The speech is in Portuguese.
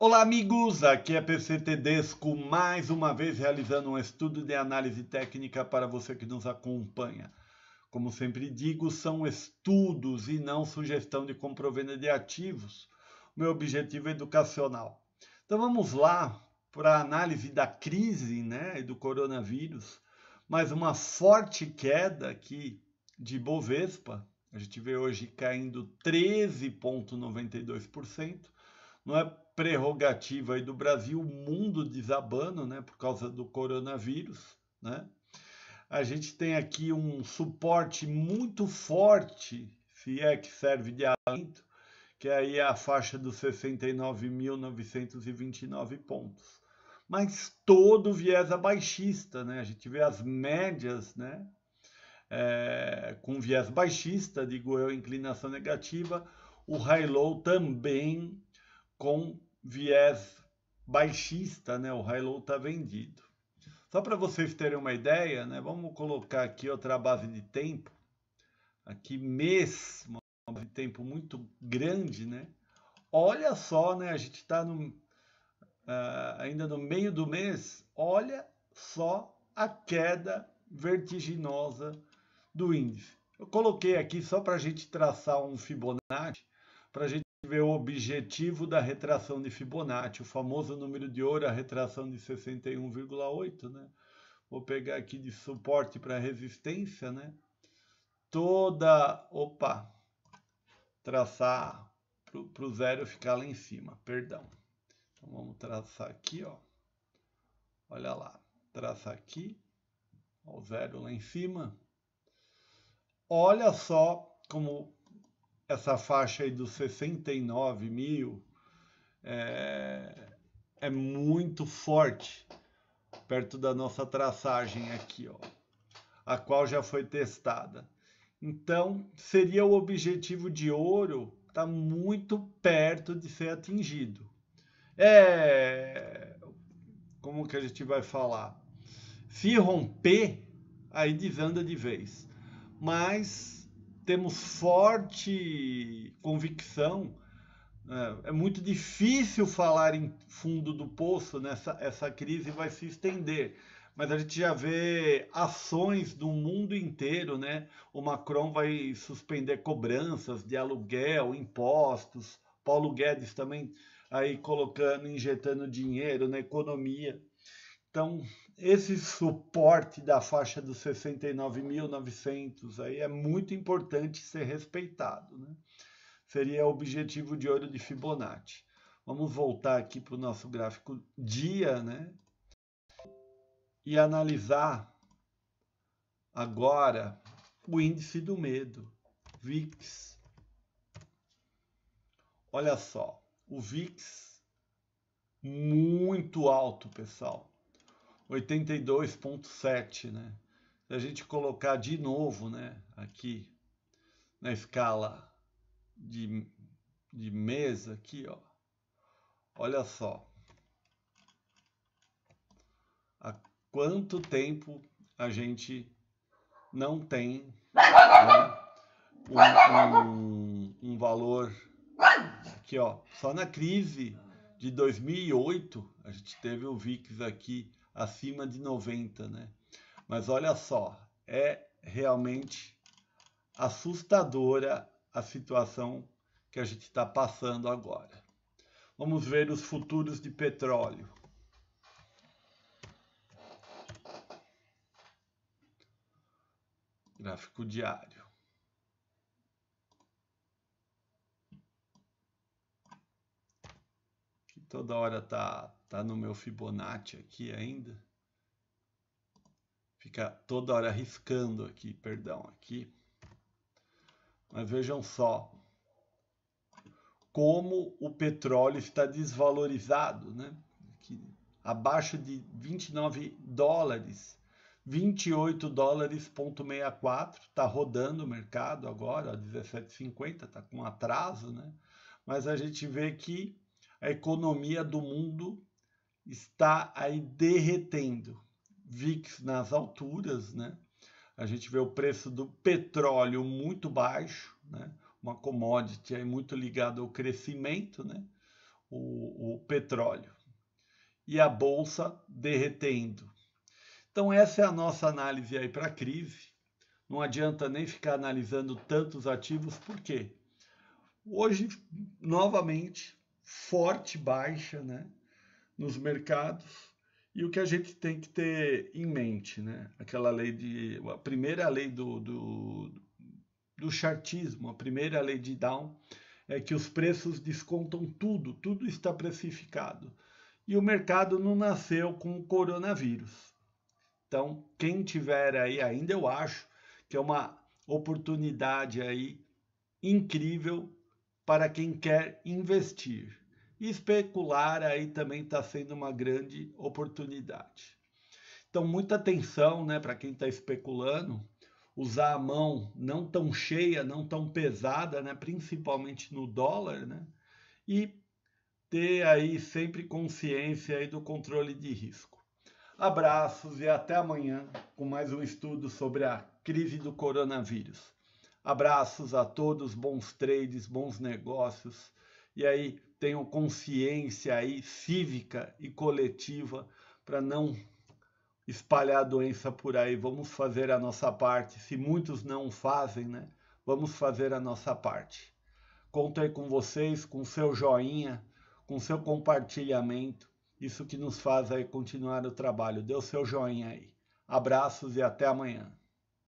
Olá, amigos! Aqui é PC Tedesco, mais uma vez realizando um estudo de análise técnica para você que nos acompanha. Como sempre digo, são estudos e não sugestão de venda de ativos. Meu objetivo é educacional. Então vamos lá para a análise da crise né, e do coronavírus. Mais uma forte queda aqui de Bovespa. A gente vê hoje caindo 13,92% não é prerrogativa aí do Brasil, o mundo desabando, né, por causa do coronavírus, né? A gente tem aqui um suporte muito forte, se é que serve de alento, que é aí é a faixa dos 69.929 pontos. Mas todo viés baixista né? A gente vê as médias, né? É, com viés baixista, digo eu, inclinação negativa. O high-low também com viés baixista, né? O high low está vendido. Só para vocês terem uma ideia, né? Vamos colocar aqui outra base de tempo. Aqui mês, uma base de tempo muito grande, né? Olha só, né? A gente está uh, ah, ainda no meio do mês. Olha só a queda vertiginosa do índice. Eu coloquei aqui só para a gente traçar um Fibonacci, para a gente ver o objetivo da retração de Fibonacci, o famoso número de ouro, a retração de 61,8, né? Vou pegar aqui de suporte para resistência, né? Toda, opa, traçar para o zero ficar lá em cima, perdão. Então vamos traçar aqui, ó. Olha lá, traçar aqui, ó, o zero lá em cima. Olha só como essa faixa aí dos 69 mil é, é muito forte perto da nossa traçagem aqui, ó, a qual já foi testada. Então, seria o objetivo de ouro está muito perto de ser atingido. É como que a gente vai falar? Se romper, aí desanda de vez. Mas temos forte convicção. É, é muito difícil falar em fundo do poço, nessa essa crise vai se estender. Mas a gente já vê ações do mundo inteiro, né? O Macron vai suspender cobranças de aluguel, impostos. Paulo Guedes também aí colocando, injetando dinheiro na economia. Então, esse suporte da faixa dos 69.900 aí é muito importante ser respeitado, né? Seria o objetivo de ouro de Fibonacci. Vamos voltar aqui para o nosso gráfico dia, né? E analisar agora o índice do medo, VIX. Olha só, o VIX muito alto, pessoal 82.7, né? Se a gente colocar de novo, né, aqui na escala de, de mesa aqui, ó. Olha só. Há quanto tempo a gente não tem né, um, um, um valor aqui, ó. Só na crise de 2008 a gente teve o VIX aqui acima de 90, né? Mas olha só, é realmente assustadora a situação que a gente está passando agora. Vamos ver os futuros de petróleo. Gráfico diário. toda hora tá, tá no meu Fibonacci aqui ainda. Fica toda hora riscando aqui, perdão, aqui. Mas vejam só como o petróleo está desvalorizado, né? Aqui, abaixo de 29 dólares, 28 dólares ponto 64, está rodando o mercado agora, 17,50, está com atraso, né? Mas a gente vê que a economia do mundo está aí derretendo. VIX nas alturas, né? A gente vê o preço do petróleo muito baixo, né? Uma commodity aí muito ligada ao crescimento, né? O, o petróleo. E a bolsa derretendo. Então essa é a nossa análise aí para a crise. Não adianta nem ficar analisando tantos ativos, por quê? Hoje, novamente, forte baixa né, nos mercados. E o que a gente tem que ter em mente, né? Aquela lei de. A primeira lei do, do, do chartismo, a primeira lei de Down, é que os preços descontam tudo, tudo está precificado. E o mercado não nasceu com o coronavírus. Então, quem tiver aí ainda, eu acho que é uma oportunidade aí incrível para quem quer investir especular aí também está sendo uma grande oportunidade. Então, muita atenção né, para quem está especulando, usar a mão não tão cheia, não tão pesada, né, principalmente no dólar, né, e ter aí sempre consciência aí do controle de risco. Abraços e até amanhã com mais um estudo sobre a crise do coronavírus. Abraços a todos, bons trades, bons negócios e aí tenham consciência aí cívica e coletiva para não espalhar a doença por aí. Vamos fazer a nossa parte. Se muitos não fazem, né? Vamos fazer a nossa parte. Conto aí com vocês, com seu joinha, com seu compartilhamento. Isso que nos faz aí continuar o trabalho. Dê o seu joinha aí. Abraços e até amanhã.